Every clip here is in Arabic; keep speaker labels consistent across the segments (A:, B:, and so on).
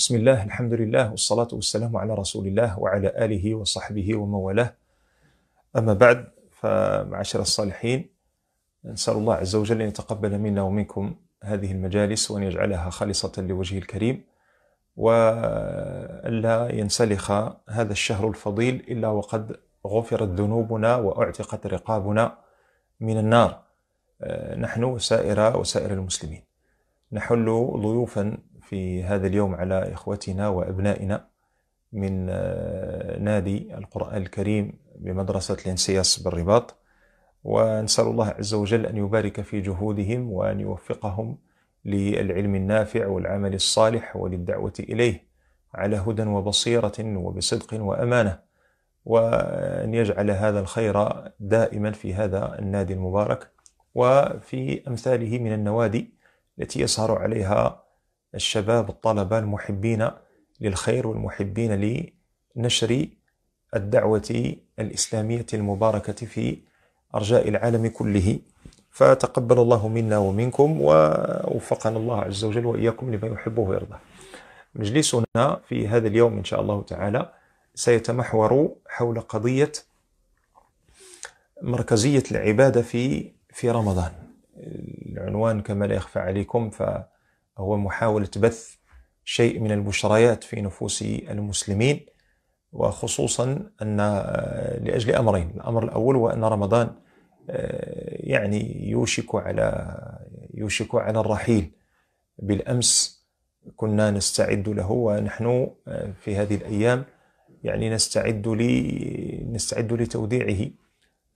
A: بسم الله الحمد لله والصلاة والسلام على رسول الله وعلى آله وصحبه ومن والاه أما بعد فمعاشر الصالحين نسأل الله عز وجل أن يتقبل منا ومنكم هذه المجالس وأن يجعلها خالصة لوجه الكريم وألا ينسلخ هذا الشهر الفضيل إلا وقد غفرت ذنوبنا وأعتقت رقابنا من النار نحن وسائر وسائر المسلمين نحل ضيوفا في هذا اليوم على إخوتنا وأبنائنا من آه، نادي القرآن الكريم بمدرسة الانسياس بالرباط ونسأل الله عز وجل أن يبارك في جهودهم وأن يوفقهم للعلم النافع والعمل الصالح وللدعوة إليه على هدى وبصيرة وبصدق وأمانة وأن يجعل هذا الخير دائما في هذا النادي المبارك وفي أمثاله من النوادي التي يسهر عليها الشباب الطلبة المحبين للخير والمحبين لنشر الدعوة الإسلامية المباركة في أرجاء العالم كله فتقبل الله منا ومنكم ووفقنا الله عز وجل وإياكم لما يحبه ويرضاه مجلسنا في هذا اليوم إن شاء الله تعالى سيتمحور حول قضية مركزية العبادة في في رمضان العنوان كما لا يخفى عليكم ف هو محاولة بث شيء من البشريات في نفوس المسلمين وخصوصا أن آه، لأجل أمرين الأمر الأول هو أن رمضان آه، يعني يوشك على يوشك على الرحيل بالأمس كنا نستعد له ونحن آه، في هذه الأيام يعني نستعد لي نستعد لتوديعه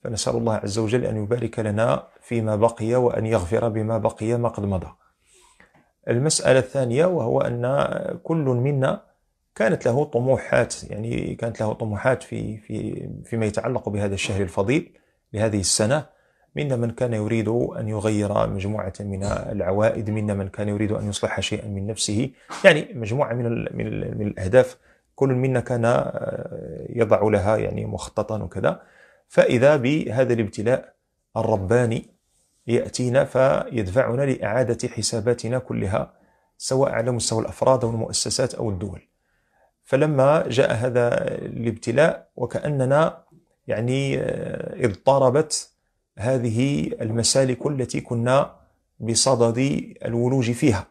A: فنسأل الله عز وجل أن يبارك لنا فيما بقي وأن يغفر بما بقي ما قد مضى المسألة الثانية وهو أن كل منا كانت له طموحات يعني كانت له طموحات في في فيما يتعلق بهذا الشهر الفضيل لهذه السنة منا من كان يريد أن يغير مجموعة من العوائد منا من كان يريد أن يصلح شيئا من نفسه يعني مجموعة من, الـ من, الـ من الأهداف كل منا كان آه، يضع لها يعني مخططا وكذا فإذا بهذا الابتلاء الرباني يأتينا فيدفعنا لإعادة حساباتنا كلها سواء على مستوى الأفراد أو المؤسسات أو الدول فلما جاء هذا الابتلاء وكأننا يعني آه، اضطربت هذه المسالك التي كنا بصدد الولوج فيها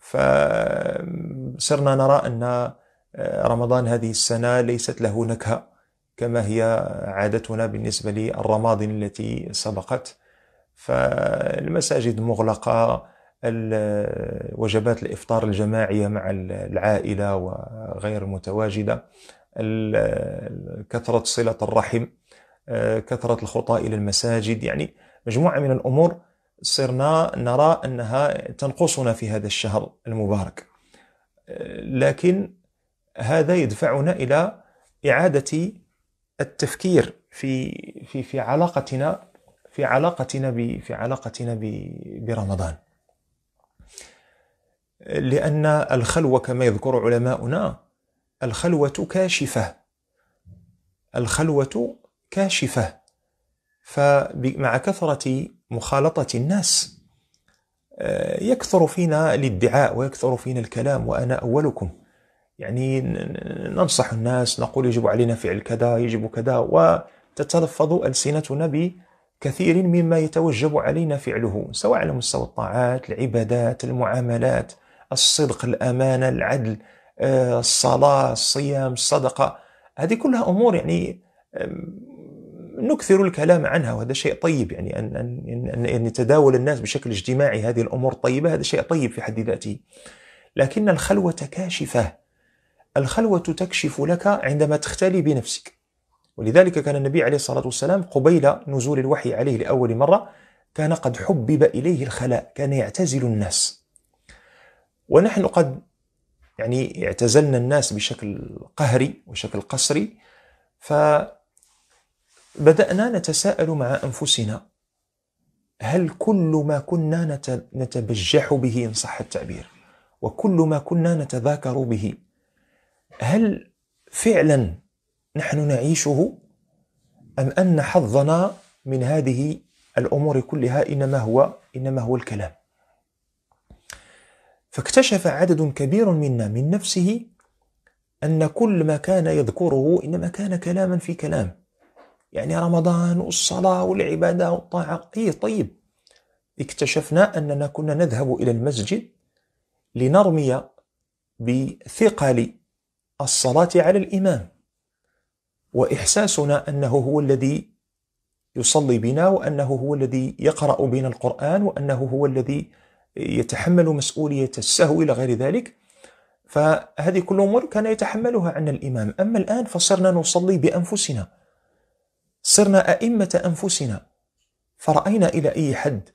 A: فصرنا نرى أن آه، رمضان هذه السنة ليست له نكهة كما هي عادتنا بالنسبة للرماضي التي سبقت فالمساجد مغلقة وجبات الإفطار الجماعية مع العائلة وغير المتواجدة كثرة صلة الرحم آه، كثرة الخطاء إلى المساجد يعني مجموعة من الأمور صرنا نرى أنها تنقصنا في هذا الشهر المبارك آه، لكن هذا يدفعنا إلى إعادة التفكير في في في علاقتنا في علاقتنا ب... في علاقتنا ب... برمضان لأن الخلوة كما يذكر علماؤنا الخلوة كاشفة الخلوة كاشفة فمع كثرة مخالطة الناس آه، يكثر فينا الادعاء ويكثر فينا الكلام وأنا أولكم يعني ننصح الناس نقول يجب علينا فعل كذا يجب كذا وتتلفظ ألسنتنا كثير مما يتوجب علينا فعله سواء على مستوى الطاعات العبادات المعاملات الصدق الأمانة العدل آه، الصلاة الصيام الصدقة هذه كلها أمور يعني نكثر الكلام عنها وهذا شيء طيب يعني أن, أن, أن يتداول الناس بشكل اجتماعي هذه الأمور الطيبه هذا شيء طيب في حد ذاته لكن الخلوة كاشفة الخلوة تكشف لك عندما تختلي بنفسك ولذلك كان النبي عليه الصلاة والسلام قبيل نزول الوحي عليه لأول مرة كان قد حبب إليه الخلاء كان يعتزل الناس ونحن قد يعني اعتزلنا الناس بشكل قهري وشكل قسري فبدأنا نتساءل مع أنفسنا هل كل ما كنا نتبجح به إن صح التعبير وكل ما كنا نتذاكر به هل فعلا نحن نعيشه أم أن حظنا من هذه الأمور كلها إنما هو إنما هو الكلام فاكتشف عدد كبير منا من نفسه أن كل ما كان يذكره إنما كان كلاما في كلام يعني رمضان والصلاة والعبادة والطاعة أي طيب اكتشفنا أننا كنا نذهب إلى المسجد لنرمي بثقل الصلاة على الإمام واحساسنا انه هو الذي يصلي بنا وانه هو الذي يقرا بنا القران وانه هو الذي يتحمل مسؤوليه السهو الى غير ذلك فهذه كل امور كان يتحملها عنا الامام اما الان فصرنا نصلي بانفسنا صرنا ائمه انفسنا فراينا الى اي حد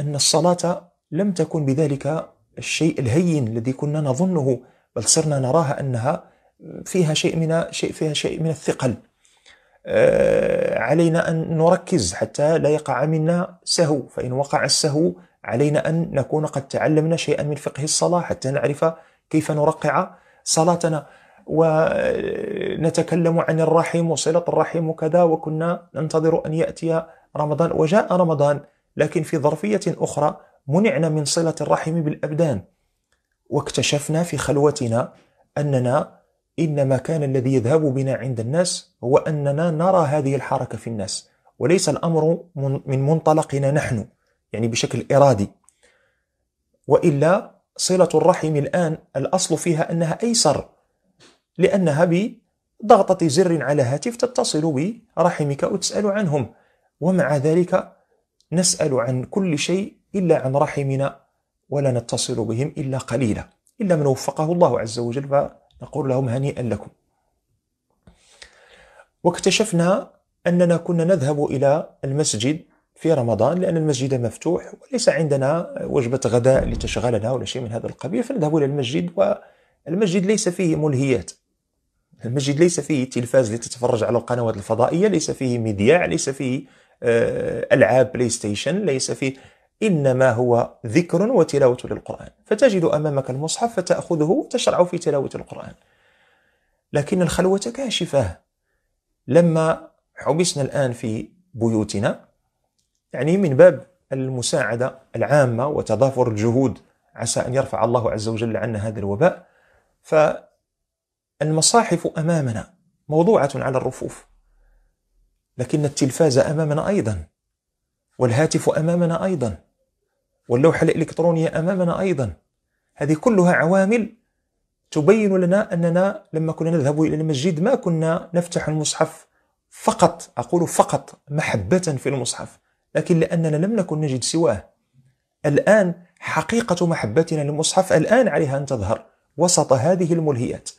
A: ان الصلاه لم تكن بذلك الشيء الهين الذي كنا نظنه بل صرنا نراها انها فيها شيء من شيء فيها شيء من الثقل آه، علينا أن نركز حتى لا يقع منا سهو فإن وقع السهو علينا أن نكون قد تعلمنا شيئا من فقه الصلاة حتى نعرف كيف نرقع صلاتنا ونتكلم عن الرحم وصلة الرحم وكذا وكنا ننتظر أن يأتي رمضان وجاء رمضان لكن في ظرفية أخرى منعنا من صلة الرحم بالأبدان واكتشفنا في خلوتنا أننا إنما كان الذي يذهب بنا عند الناس هو أننا نرى هذه الحركة في الناس وليس الأمر من منطلقنا نحن يعني بشكل إرادي وإلا صلة الرحم الآن الأصل فيها أنها أيسر لأنها بضغطة زر على هاتف تتصل برحمك وتسأل عنهم ومع ذلك نسأل عن كل شيء إلا عن رحمنا ولا نتصل بهم إلا قليلا إلا من وفقه الله عز وجل نقول لهم هنيئا لكم واكتشفنا أننا كنا نذهب إلى المسجد في رمضان لأن المسجد مفتوح وليس عندنا وجبة غداء لتشغلنا ولا شيء من هذا القبيل فنذهب إلى المسجد والمسجد ليس فيه ملهيات المسجد ليس فيه تلفاز لتتفرج على القنوات الفضائية ليس فيه مذياع ليس فيه آه، ألعاب بلاي ستيشن ليس فيه إنما هو ذكر وتلاوة للقرآن فتجد أمامك المصحف فتأخذه وتشرع في تلاوة القرآن لكن الخلوة كاشفة لما حبسنا الآن في بيوتنا يعني من باب المساعدة العامة وتضافر الجهود عسى أن يرفع الله عز وجل عنا هذا الوباء فالمصاحف أمامنا موضوعة على الرفوف لكن التلفاز أمامنا أيضا والهاتف أمامنا أيضا واللوحة الإلكترونية أمامنا أيضا هذه كلها عوامل تبين لنا أننا لما كنا نذهب إلى المسجد ما كنا نفتح المصحف فقط أقول فقط محبة في المصحف لكن لأننا لم نكن نجد سواه الآن حقيقة محبتنا للمصحف الآن عليها أن تظهر وسط هذه الملهيات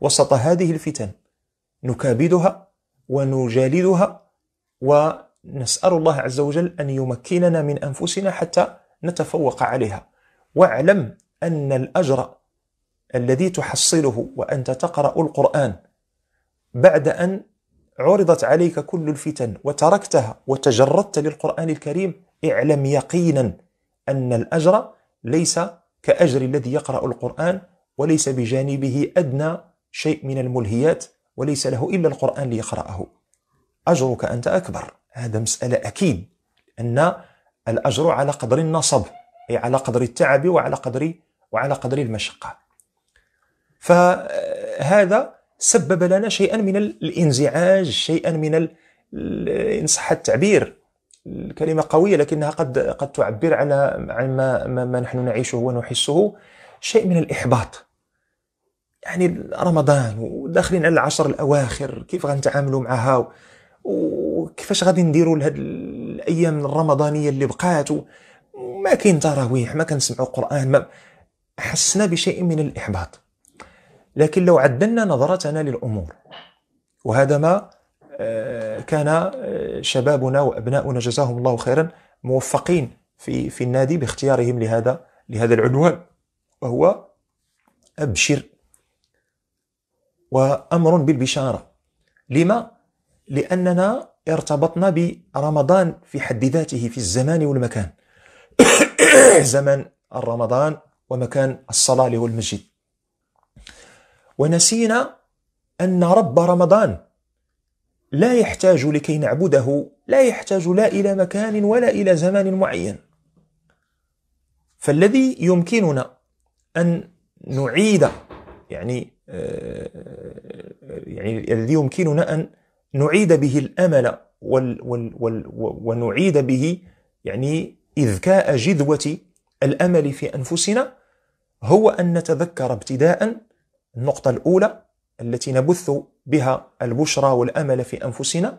A: وسط هذه الفتن نكابدها ونجالدها ونسأل الله عز وجل أن يمكننا من أنفسنا حتى نتفوق عليها واعلم أن الأجر الذي تحصله وأنت تقرأ القرآن بعد أن عرضت عليك كل الفتن وتركتها وتجردت للقرآن الكريم اعلم يقينا أن الأجر ليس كأجر الذي يقرأ القرآن وليس بجانبه أدنى شيء من الملهيات وليس له إلا القرآن ليقرأه أجرك أنت أكبر هذا مسألة أكيد أن الأجر على قدر النصب أي على قدر التعب وعلى قدر وعلى قدر المشقة فهذا سبب لنا شيئا من الانزعاج شيئا من إن صح التعبير الكلمة قوية لكنها قد قد تعبر عن عن ما, ما نحن نعيشه ونحسه شيء من الإحباط يعني رمضان وداخلين على العشر الأواخر كيف غنتعاملوا معها وكيفاش غادي نديروا لهاد الايام الرمضانيه اللي بقات ما كاين تراويح ما كنسمعوا قران ما حسنا بشيء من الاحباط لكن لو عدلنا نظرتنا للامور وهذا ما آه، كان آه، شبابنا وابناؤنا جزاهم الله خيرا موفقين في في النادي باختيارهم لهذا لهذا العنوان وهو ابشر وامر بالبشاره لما لاننا ارتبطنا برمضان في حد ذاته في الزمان والمكان زمن الرمضان ومكان الصلاة اللي هو المسجد ونسينا أن رب رمضان لا يحتاج لكي نعبده لا يحتاج لا إلى مكان ولا إلى زمان معين فالذي يمكننا أن نعيد يعني آه، يعني الذي يمكننا أن نعيد به الأمل وال وال وال ونعيد به يعني إذكاء جذوة الأمل في أنفسنا هو أن نتذكر ابتداء النقطة الأولى التي نبث بها البشرى والأمل في أنفسنا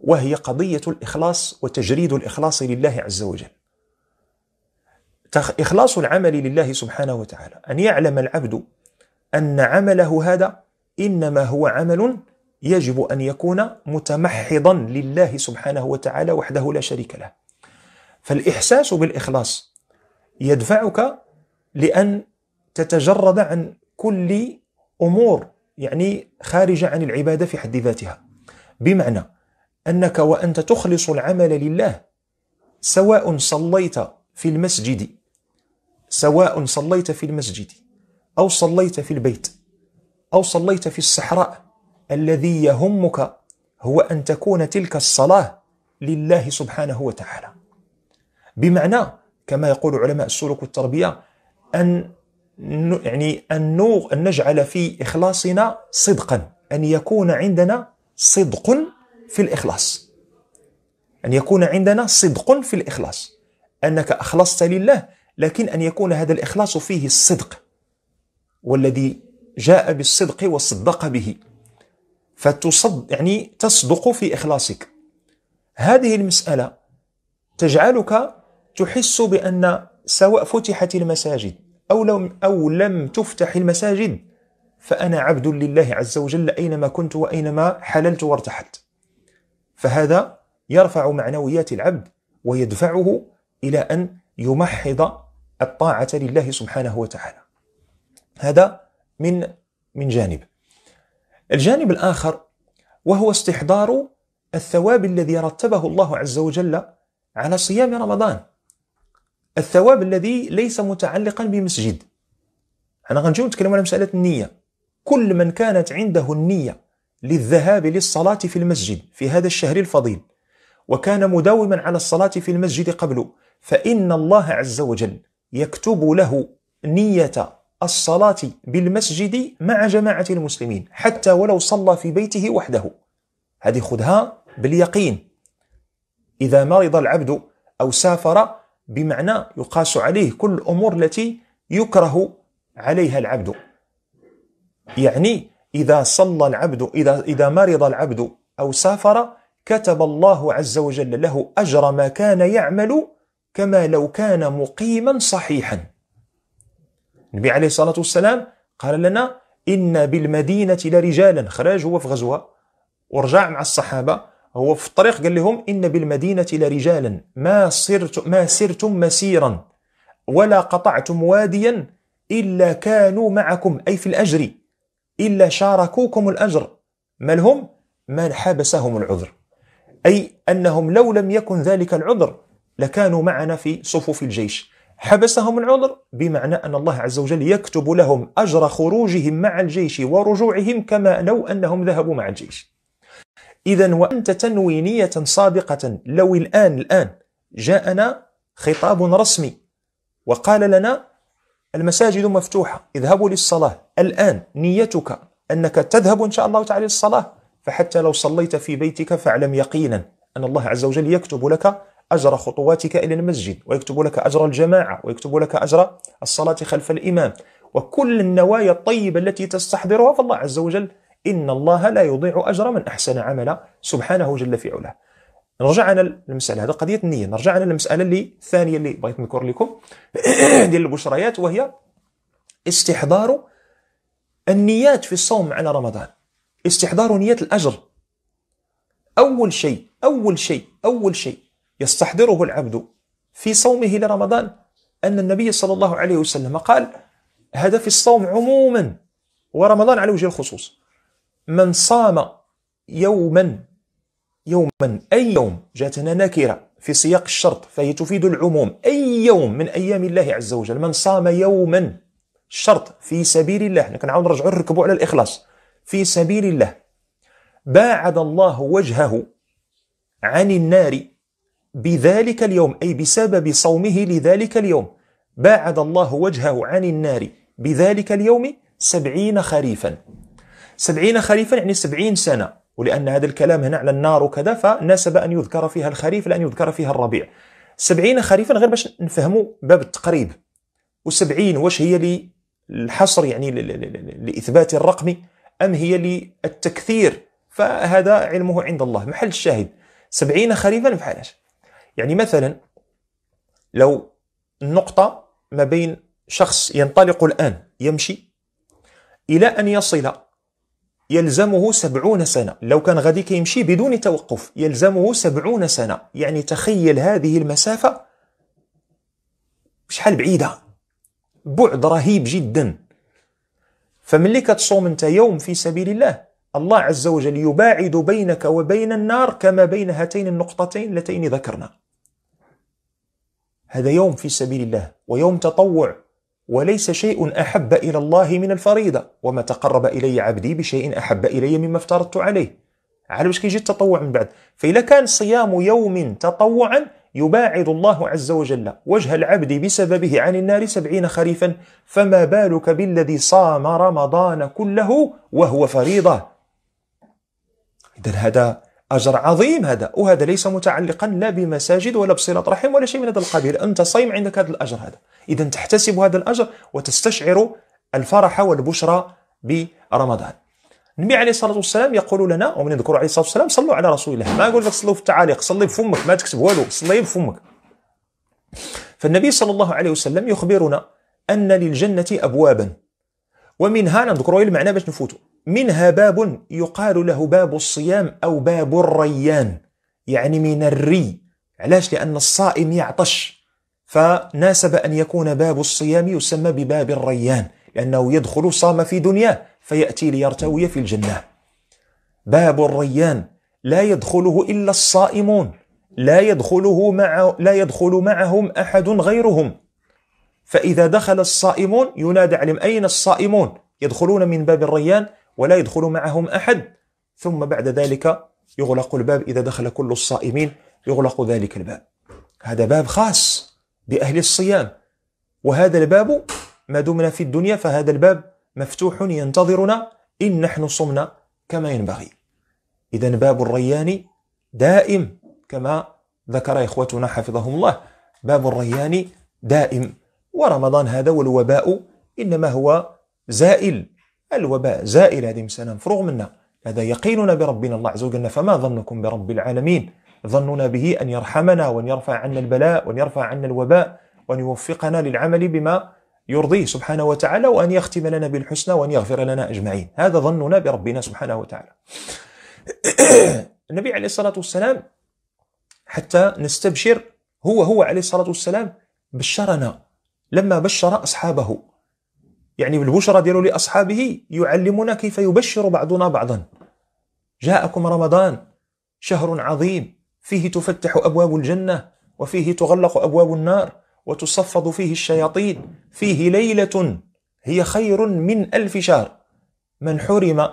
A: وهي قضية الإخلاص وتجريد الإخلاص لله عز وجل إخلاص العمل لله سبحانه وتعالى أن يعلم العبد أن عمله هذا إنما هو عمل يجب أن يكون متمحضا لله سبحانه وتعالى وحده لا شريك له فالإحساس بالإخلاص يدفعك لأن تتجرد عن كل أمور يعني خارجة عن العبادة في حد ذاتها بمعنى أنك وأنت تخلص العمل لله سواء صليت في المسجد سواء صليت في المسجد أو صليت في البيت أو صليت في الصحراء الذي يهمك هو أن تكون تلك الصلاة لله سبحانه وتعالى بمعنى كما يقول علماء السلوك والتربية أن يعني أن, أن نجعل في إخلاصنا صدقا أن يكون عندنا صدق في الإخلاص أن يكون عندنا صدق في الإخلاص أنك أخلصت لله لكن أن يكون هذا الإخلاص فيه الصدق والذي جاء بالصدق وصدق به فتصد يعني تصدق في إخلاصك هذه المسألة تجعلك تحس بأن سواء فتحت المساجد أو لم, أو لم تفتح المساجد فأنا عبد لله عز وجل أينما كنت وأينما حللت وارتحلت فهذا يرفع معنويات العبد ويدفعه إلى أن يمحض الطاعة لله سبحانه وتعالى هذا من من جانب الجانب الآخر وهو استحضار الثواب الذي رتبه الله عز وجل على صيام رمضان الثواب الذي ليس متعلقا بمسجد أنا غنجيو نتكلم على مسألة النية كل من كانت عنده النية للذهاب للصلاة في المسجد في هذا الشهر الفضيل وكان مداوما على الصلاة في المسجد قبله فإن الله عز وجل يكتب له نية الصلاة بالمسجد مع جماعة المسلمين حتى ولو صلى في بيته وحده هذه خذها باليقين إذا مرض العبد أو سافر بمعنى يقاس عليه كل الأمور التي يكره عليها العبد يعني إذا صلى العبد إذا, إذا مرض العبد أو سافر كتب الله عز وجل له أجر ما كان يعمل كما لو كان مقيما صحيحا النبي عليه الصلاة والسلام قال لنا إن بالمدينة لرجالا خرج هو في غزوة ورجع مع الصحابة هو في الطريق قال لهم إن بالمدينة لرجالا ما سرت ما سرتم مسيرا ولا قطعتم واديا إلا كانوا معكم أي في الأجر إلا شاركوكم الأجر ما لهم ما حبسهم العذر أي أنهم لو لم يكن ذلك العذر لكانوا معنا في صفوف الجيش حبسهم العذر بمعنى أن الله عز وجل يكتب لهم أجر خروجهم مع الجيش ورجوعهم كما لو أنهم ذهبوا مع الجيش إذا وأنت تنوي نية صادقة لو الآن الآن جاءنا خطاب رسمي وقال لنا المساجد مفتوحة اذهبوا للصلاة الآن نيتك أنك تذهب إن شاء الله تعالى للصلاة فحتى لو صليت في بيتك فاعلم يقينا أن الله عز وجل يكتب لك أجر خطواتك إلى المسجد ويكتب لك أجر الجماعة ويكتب لك أجر الصلاة خلف الإمام وكل النوايا الطيبة التي تستحضرها فالله عز وجل إن الله لا يضيع أجر من أحسن عمل سبحانه جل في علاه نرجع للمسألة هذا قضية النية نرجع للمسألة اللي الثانية اللي بغيت نذكر لكم ديال البشريات وهي استحضار النيات في الصوم على رمضان استحضار نية الأجر أول شيء أول شيء أول شيء يستحضره العبد في صومه لرمضان أن النبي صلى الله عليه وسلم قال هدف الصوم عموما ورمضان على وجه الخصوص من صام يوما يوما أي يوم جاتنا نكرة في سياق الشرط فهي تفيد العموم أي يوم من أيام الله عز وجل من صام يوما شرط في سبيل الله احنا كنعاود نرجعوا نركبوا على الإخلاص في سبيل الله باعد الله وجهه عن النار بذلك اليوم أي بسبب صومه لذلك اليوم باعد الله وجهه عن النار بذلك اليوم سبعين خريفا سبعين خريفا يعني سبعين سنة ولأن هذا الكلام هنا على النار وكذا فناسب أن يذكر فيها الخريف لأن يذكر فيها الربيع سبعين خريفا غير باش نفهموا باب التقريب وسبعين واش هي للحصر يعني لإثبات الرقم أم هي للتكثير فهذا علمه عند الله محل الشاهد سبعين خريفا فحالاش يعني مثلا لو النقطة ما بين شخص ينطلق الآن يمشي إلى أن يصل يلزمه سبعون سنة لو كان غادي كيمشي بدون توقف يلزمه سبعون سنة يعني تخيل هذه المسافة شحال بعيدة بعد رهيب جدا فملي كتصوم انت يوم في سبيل الله الله عز وجل يباعد بينك وبين النار كما بين هاتين النقطتين اللتين ذكرنا هذا يوم في سبيل الله ويوم تطوع وليس شيء احب الى الله من الفريضه وما تقرب الي عبدي بشيء احب الي مما افترضت عليه على باش كيجي التطوع من بعد فإذا كان صيام يوم تطوعا يباعد الله عز وجل وجه العبد بسببه عن النار سبعين خريفا فما بالك بالذي صام رمضان كله وهو فريضة إذا هذا أجر عظيم هذا وهذا ليس متعلقا لا بمساجد ولا بصلة رحم ولا شيء من هذا القبيل أنت صايم عندك هذا الأجر هذا إذا تحتسب هذا الأجر وتستشعر الفرح والبشرى برمضان النبي عليه الصلاه والسلام يقول لنا ومن يذكر عليه الصلاه والسلام صلوا على رسول الله ما أقول لك صلوا في التعاليق صلي بفمك ما تكتب والو صلي بفمك فالنبي صلى الله عليه وسلم يخبرنا ان للجنه ابوابا ومنها نذكر المعنى باش نفوتوا منها باب يقال له باب الصيام أو باب الريان يعني من الري علاش لأن الصائم يعطش فناسب أن يكون باب الصيام يسمى بباب الريان لأنه يدخل صام في دنياه فيأتي ليرتوي في الجنة باب الريان لا يدخله إلا الصائمون لا يدخله مع لا يدخل معهم أحد غيرهم فإذا دخل الصائمون ينادى عليهم أين الصائمون يدخلون من باب الريان ولا يدخل معهم أحد ثم بعد ذلك يغلق الباب إذا دخل كل الصائمين يغلق ذلك الباب هذا باب خاص بأهل الصيام وهذا الباب ما دمنا في الدنيا فهذا الباب مفتوح ينتظرنا إن نحن صمنا كما ينبغي إذا باب الريان دائم كما ذكر إخوتنا حفظهم الله باب الريان دائم ورمضان هذا والوباء إنما هو زائل الوباء زائل هذه مسألة مفروغ منها هذا يقيننا بربنا الله عز وجل فما ظنكم برب العالمين ظننا به أن يرحمنا وأن يرفع عنا البلاء وأن يرفع عنا الوباء وأن يوفقنا للعمل بما يرضيه سبحانه وتعالى وأن يختم لنا بالحسنى وأن يغفر لنا أجمعين هذا ظننا بربنا سبحانه وتعالى النبي عليه الصلاة والسلام حتى نستبشر هو هو عليه الصلاة والسلام بشرنا لما بشر أصحابه يعني بالبشرى ديالو لاصحابه يعلمنا كيف يبشر بعضنا بعضا جاءكم رمضان شهر عظيم فيه تفتح ابواب الجنه وفيه تغلق ابواب النار وتصفد فيه الشياطين فيه ليله هي خير من الف شهر من حرم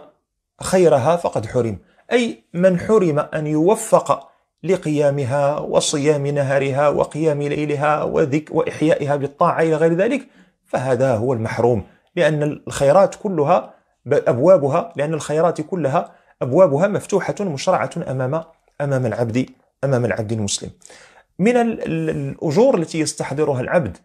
A: خيرها فقد حرم اي من حرم ان يوفق لقيامها وصيام نهارها وقيام ليلها وذك وإحيائها بالطاعة إلى غير ذلك فهذا هو المحروم لأن الخيرات كلها أبوابها لأن الخيرات كلها أبوابها مفتوحة مشرعة أمام أمام العبد أمام العبد المسلم من الأجور التي يستحضرها العبد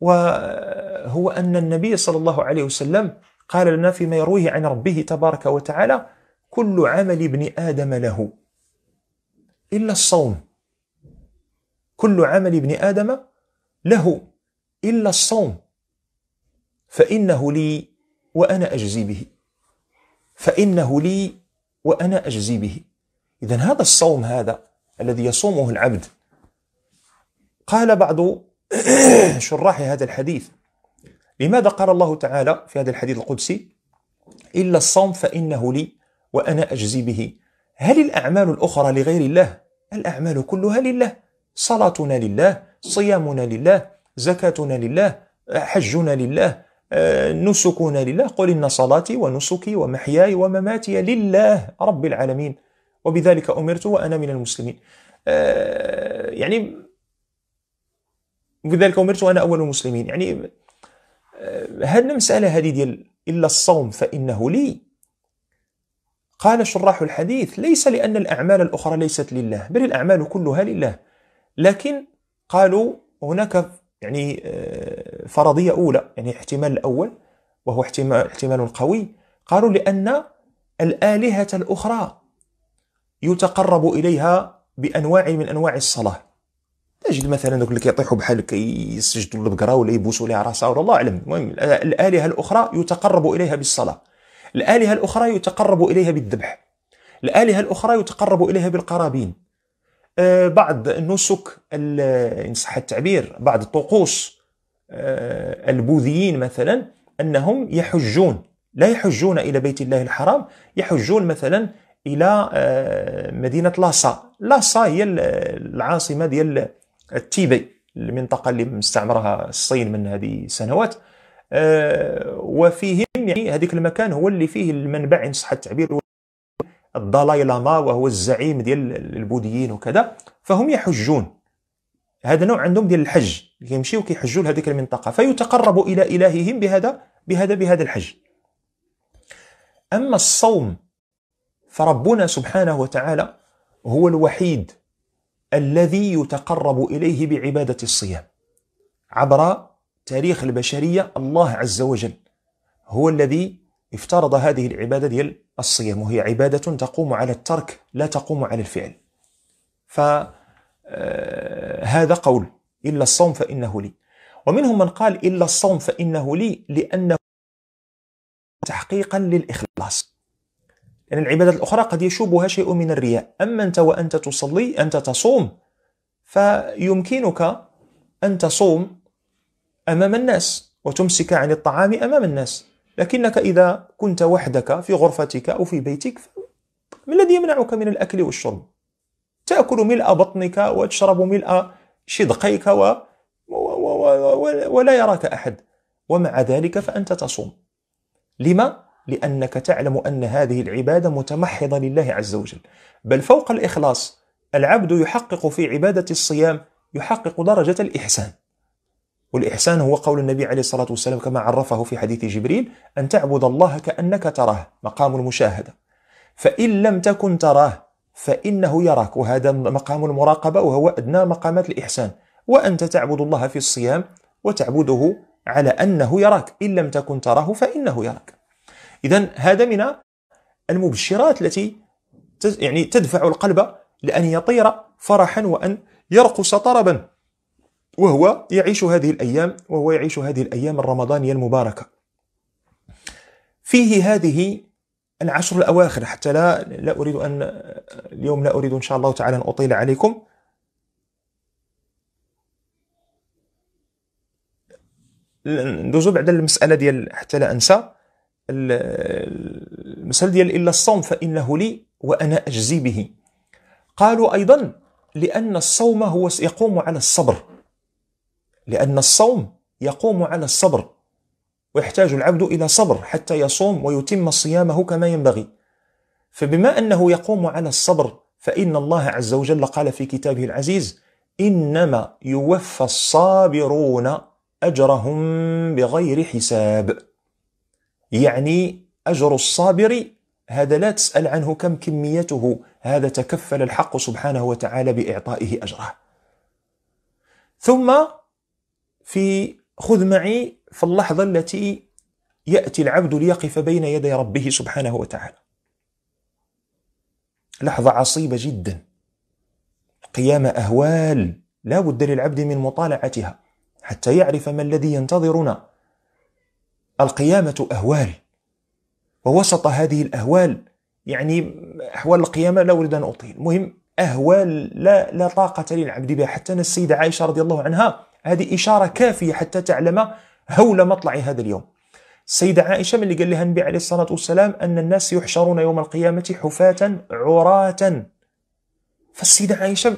A: وهو أن النبي صلى الله عليه وسلم قال لنا فيما يرويه عن ربه تبارك وتعالى كل عمل ابن آدم له إلا الصوم كل عمل ابن آدم له إلا الصوم فإنه لي وأنا أجزي به فإنه لي وأنا أجزي به إذا هذا الصوم هذا الذي يصومه العبد قال بعض شراح هذا الحديث لماذا قال الله تعالى في هذا الحديث القدسي إلا الصوم فإنه لي وأنا أجزي به هل الأعمال الأخرى لغير الله؟ الأعمال كلها لله صلاتنا لله صيامنا لله زكاتنا لله حجنا لله آه، نسكنا لله قل إن صلاتي ونسكي ومحياي ومماتي لله رب العالمين وبذلك أمرت وأنا من المسلمين آه، يعني وبذلك أمرت وأنا أول المسلمين يعني هذه آه، المسألة هذه ديال إلا الصوم فإنه لي قال شراح الحديث ليس لأن الأعمال الأخرى ليست لله بل الأعمال كلها لله لكن قالوا هناك يعني آه، فرضية أولى يعني الاحتمال الأول وهو احتمال, احتمال قوي قالوا لأن الآلهة الأخرى يتقرب إليها بأنواع من أنواع الصلاة تجد مثلا دوك اللي كيطيحوا بحال كيسجدوا للبقره ولا يبوسوا لها راسها ولا الله اعلم المهم الالهه الاخرى يتقرب اليها بالصلاه الالهه الاخرى يتقرب اليها بالذبح الالهه الاخرى يتقرب اليها بالقرابين آه، بعض نسك ان صح التعبير بعض طقوس آه، البوذيين مثلا انهم يحجون لا يحجون الى بيت الله الحرام يحجون مثلا الى آه، مدينه لاسا لاسا هي العاصمه ديال التيبي المنطقه اللي مستعمرها الصين من هذه السنوات وفيهم يعني هذيك المكان هو اللي فيه المنبع ان صح التعبير الدالاي لاما وهو الزعيم ديال البوذيين وكذا فهم يحجون هذا نوع عندهم ديال الحج كيمشيو كيحجوا لهذيك المنطقه فيتقربوا الى الههم بهذا بهذا بهذا الحج اما الصوم فربنا سبحانه وتعالى هو الوحيد الذي يتقرب اليه بعباده الصيام عبر تاريخ البشريه الله عز وجل هو الذي افترض هذه العبادة ديال الصيام وهي عبادة تقوم على الترك لا تقوم على الفعل فهذا آه، قول إلا الصوم فإنه لي ومنهم من قال إلا الصوم فإنه لي لأنه تحقيقا للإخلاص لأن يعني العبادة الأخرى قد يشوبها شيء من الرياء أما أنت وأنت تصلي أنت تصوم فيمكنك أن تصوم أمام الناس وتمسك عن الطعام أمام الناس لكنك إذا كنت وحدك في غرفتك أو في بيتك ما الذي يمنعك من الأكل والشرب؟ تأكل ملء بطنك وتشرب ملء شدقيك و... و... و... ولا يراك أحد ومع ذلك فأنت تصوم لما؟ لأنك تعلم أن هذه العبادة متمحضة لله عز وجل بل فوق الإخلاص العبد يحقق في عبادة الصيام يحقق درجة الإحسان والإحسان هو قول النبي عليه الصلاة والسلام كما عرفه في حديث جبريل أن تعبد الله كأنك تراه مقام المشاهدة فإن لم تكن تراه فإنه يراك وهذا مقام المراقبة وهو أدنى مقامات الإحسان وأنت تعبد الله في الصيام وتعبده على أنه يراك إن لم تكن تراه فإنه يراك إذا هذا من المبشرات التي يعني تدفع القلب لأن يطير فرحا وأن يرقص طربا وهو يعيش هذه الأيام وهو يعيش هذه الأيام الرمضانية المباركة فيه هذه العشر الأواخر حتى لا لا أريد أن اليوم لا أريد إن شاء الله تعالى أن أطيل عليكم ندوزو بعد المسألة ديال حتى لا أنسى المسألة ديال إلا الصوم فإنه لي وأنا أجزي به قالوا أيضا لأن الصوم هو يقوم على الصبر لأن الصوم يقوم على الصبر ويحتاج العبد إلى صبر حتى يصوم ويتم صيامه كما ينبغي فبما أنه يقوم على الصبر فإن الله عز وجل قال في كتابه العزيز إنما يوفى الصابرون أجرهم بغير حساب يعني أجر الصابر هذا لا تسأل عنه كم كميته هذا تكفل الحق سبحانه وتعالى بإعطائه أجره ثم في خذ معي في اللحظة التي يأتي العبد ليقف بين يدي ربه سبحانه وتعالى لحظة عصيبة جدا قيام أهوال لا بد للعبد من مطالعتها حتى يعرف ما الذي ينتظرنا القيامة أهوال ووسط هذه الأهوال يعني أحوال القيامة لا أريد أن أطيل مهم أهوال لا, لا طاقة للعبد بها حتى أن السيدة عائشة رضي الله عنها هذه إشارة كافية حتى تعلم هول مطلع هذا اليوم السيدة عائشة من اللي قال لها النبي عليه الصلاة والسلام أن الناس يحشرون يوم القيامة حفاة عراة فالسيدة عائشة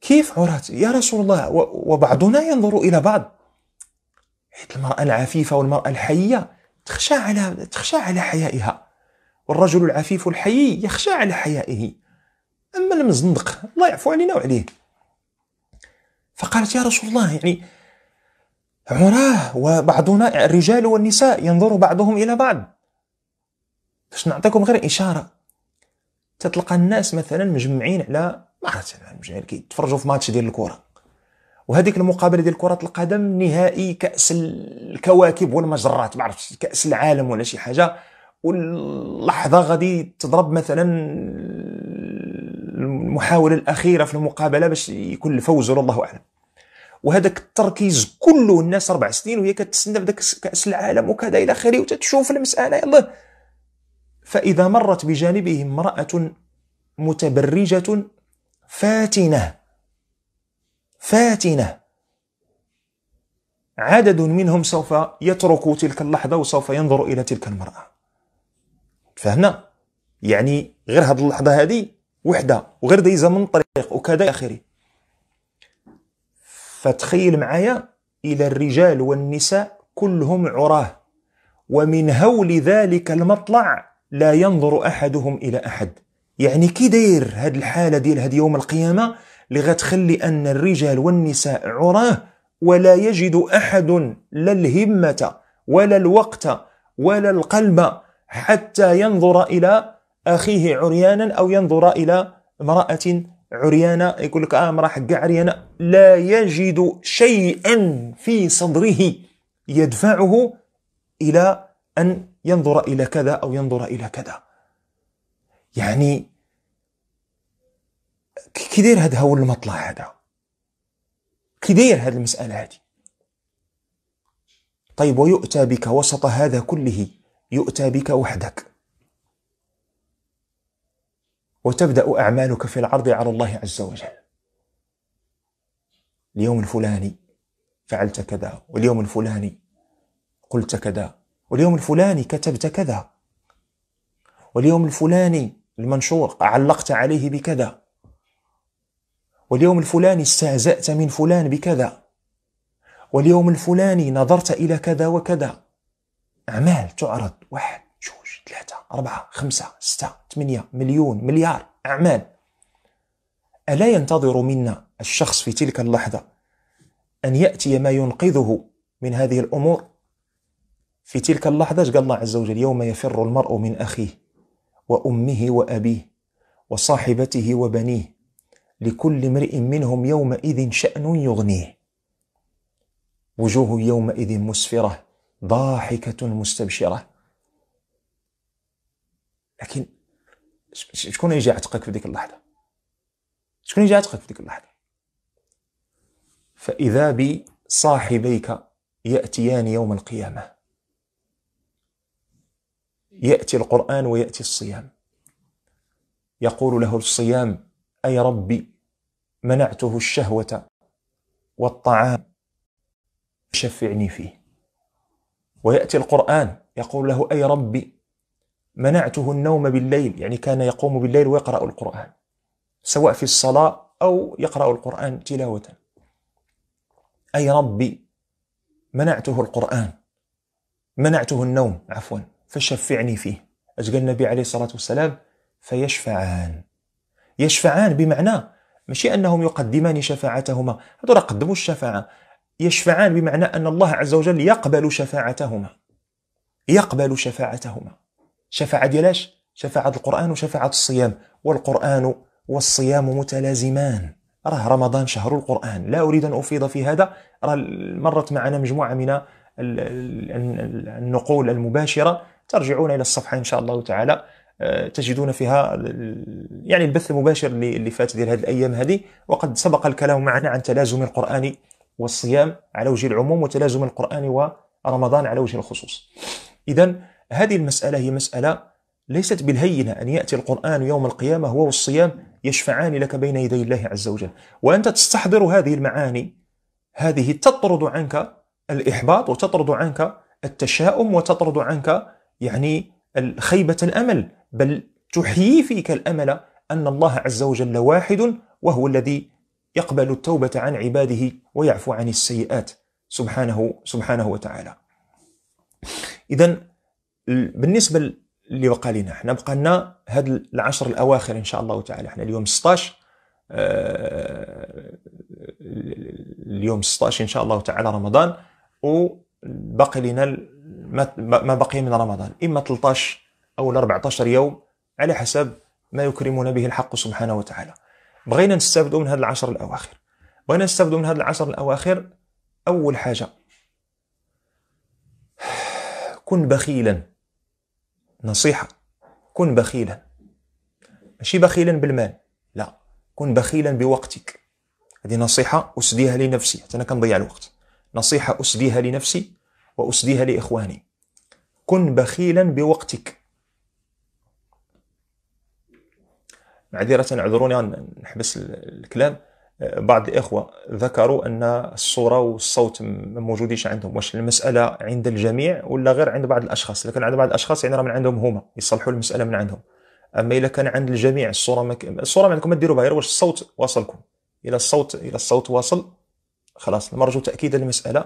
A: كيف عراة يا رسول الله وبعضنا ينظر إلى بعض حيث المرأة العفيفة والمرأة الحية تخشى على تخشى على حيائها والرجل العفيف الحي يخشى على حيائه أما المزندق الله يعفو علينا وعليه فقالت يا رسول الله يعني عراه وبعضنا الرجال والنساء ينظر بعضهم إلى بعض باش نعطيكم غير إشارة تتلقى الناس مثلا مجمعين على ما يعني مجمعين كيتفرجوا في ماتش ديال الكرة وهذيك المقابله ديال كره القدم نهائي كاس الكواكب والمجرات ما عرفتش كاس العالم ولا شي حاجه واللحظه غادي تضرب مثلا المحاوله الاخيره في المقابله باش يكون الفوز والله اعلم وهذاك التركيز كله الناس اربع سنين وهي كتسنى في كاس العالم وكذا الى اخره وتتشوف المساله يلا فاذا مرت بجانبه امراه متبرجه فاتنه فاتنه عدد منهم سوف يترك تلك اللحظه وسوف ينظر الى تلك المراه فهنا يعني غير هذه اللحظه هذه وحده وغير دايزه من طريق وكذا اخره فتخيل معايا إلى الرجال والنساء كلهم عراه ومن هول ذلك المطلع لا ينظر أحدهم إلى أحد يعني كي داير هاد الحالة ديال هاد يوم القيامة اللي غتخلي أن الرجال والنساء عراه ولا يجد أحد لا الهمة ولا الوقت ولا القلب حتى ينظر إلى أخيه عريانا أو ينظر إلى امرأة عريانا يقول لك اه امراه كاع عريانا لا يجد شيئا في صدره يدفعه الى ان ينظر الى كذا او ينظر الى كذا يعني كي داير هذا هو المطلع هذا كي داير هذه المساله هذه طيب ويؤتى بك وسط هذا كله يؤتى بك وحدك وتبدأ أعمالك في العرض على الله عز وجل اليوم الفلاني فعلت كذا واليوم الفلاني قلت كذا واليوم الفلاني كتبت كذا واليوم الفلاني المنشور علقت عليه بكذا واليوم الفلاني استهزأت من فلان بكذا واليوم الفلاني نظرت إلى كذا وكذا أعمال تعرض واحد ثلاثة أربعة خمسة ستة ثمانية مليون مليار أعمال ألا ينتظر منا الشخص في تلك اللحظة أن يأتي ما ينقذه من هذه الأمور في تلك اللحظة قال الله عز وجل يوم يفر المرء من أخيه وأمه وأبيه وصاحبته وبنيه لكل امرئ منهم يومئذ شأن يغنيه وجوه يومئذ مسفرة ضاحكة مستبشرة لكن شكون يجي يعتقك في ذيك اللحظه شكون يجي يعتقك في ذيك اللحظه فاذا بصاحبيك ياتيان يوم القيامه ياتي القران وياتي الصيام يقول له الصيام اي ربي منعته الشهوه والطعام شفعني فيه وياتي القران يقول له اي ربي منعته النوم بالليل يعني كان يقوم بالليل ويقرأ القرآن سواء في الصلاة أو يقرأ القرآن تلاوة أي ربي منعته القرآن منعته النوم عفوا فشفعني فيه أجل النبي عليه الصلاة والسلام فيشفعان يشفعان بمعنى ماشي أنهم يقدمان شفاعتهما هذولا قدموا الشفاعة يشفعان بمعنى أن الله عز وجل يقبل شفاعتهما يقبل شفاعتهما شفاعة ديالاش شفاعة القرآن وشفاعة الصيام والقرآن والصيام متلازمان راه رمضان شهر القرآن لا أريد أن أفيض في هذا راه مرت معنا مجموعة من النقول المباشرة ترجعون إلى الصفحة إن شاء الله تعالى آه، تجدون فيها يعني البث المباشر اللي فات ديال هذه الايام هذه وقد سبق الكلام معنا عن تلازم القران والصيام على وجه العموم وتلازم القران ورمضان على وجه الخصوص. اذا هذه المسألة هي مسألة ليست بالهينة أن يأتي القرآن يوم القيامة هو والصيام يشفعان لك بين يدي الله عز وجل وأنت تستحضر هذه المعاني هذه تطرد عنك الإحباط وتطرد عنك التشاؤم وتطرد عنك يعني خيبة الأمل بل تحيي فيك الأمل أن الله عز وجل واحد وهو الذي يقبل التوبة عن عباده ويعفو عن السيئات سبحانه سبحانه وتعالى إذا بالنسبه اللي وقع لنا حنا بقى لنا هاد العشر الاواخر ان شاء الله تعالى حنا اليوم 16 آه، اليوم 16 ان شاء الله تعالى رمضان وباقي لنا ما بقي من رمضان اما 13 او 14 يوم على حسب ما يكرمنا به الحق سبحانه وتعالى بغينا نستافدوا من هاد العشر الاواخر بغينا نستافدوا من هاد العشر الاواخر اول حاجه كن بخيلا نصيحة كن بخيلا ماشي بخيلا بالمال لا كن بخيلا بوقتك هذه نصيحة أسديها لنفسي حتى أنا كنضيع الوقت نصيحة أسديها لنفسي وأسديها لإخواني كن بخيلا بوقتك معذرة اعذروني نحبس الكلام بعض الإخوة ذكروا أن الصورة والصوت ما موجودين عندهم واش المسألة عند الجميع ولا غير عند بعض الأشخاص إذا كان عند بعض الأشخاص يعني راه من عندهم هما يصلحوا المسألة من عندهم أما إذا كان عند الجميع الصورة ما ك... الصورة ما عندكم ما بها غير واش الصوت واصلكم إلى الصوت إلى الصوت واصل خلاص المرجو تأكيد المسألة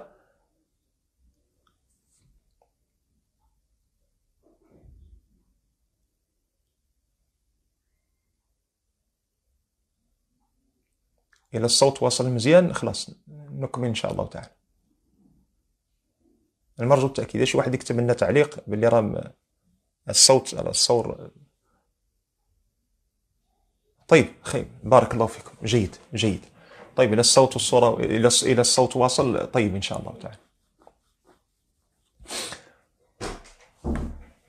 A: إلى الصوت واصل مزيان خلاص نكمل إن شاء الله تعالى المرجو التأكيد شي واحد يكتب لنا تعليق باللي راه الصوت على الصور طيب خير بارك الله فيكم جيد جيد طيب إلى الصوت والصورة إلى إلى الصوت واصل طيب إن شاء الله تعالى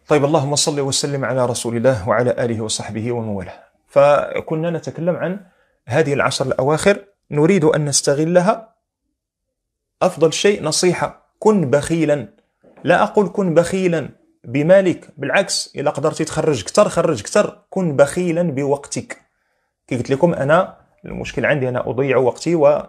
A: طيب اللهم صل وسلم على رسول الله وعلى آله وصحبه ومن والاه فكنا نتكلم عن هذه العشر الأواخر نريد أن نستغلها أفضل شيء نصيحة كن بخيلا لا أقول كن بخيلا بمالك بالعكس إذا قدرتي تخرج كتر خرج كتر كن بخيلا بوقتك كي قلت لكم أنا المشكل عندي أنا أضيع وقتي و آه،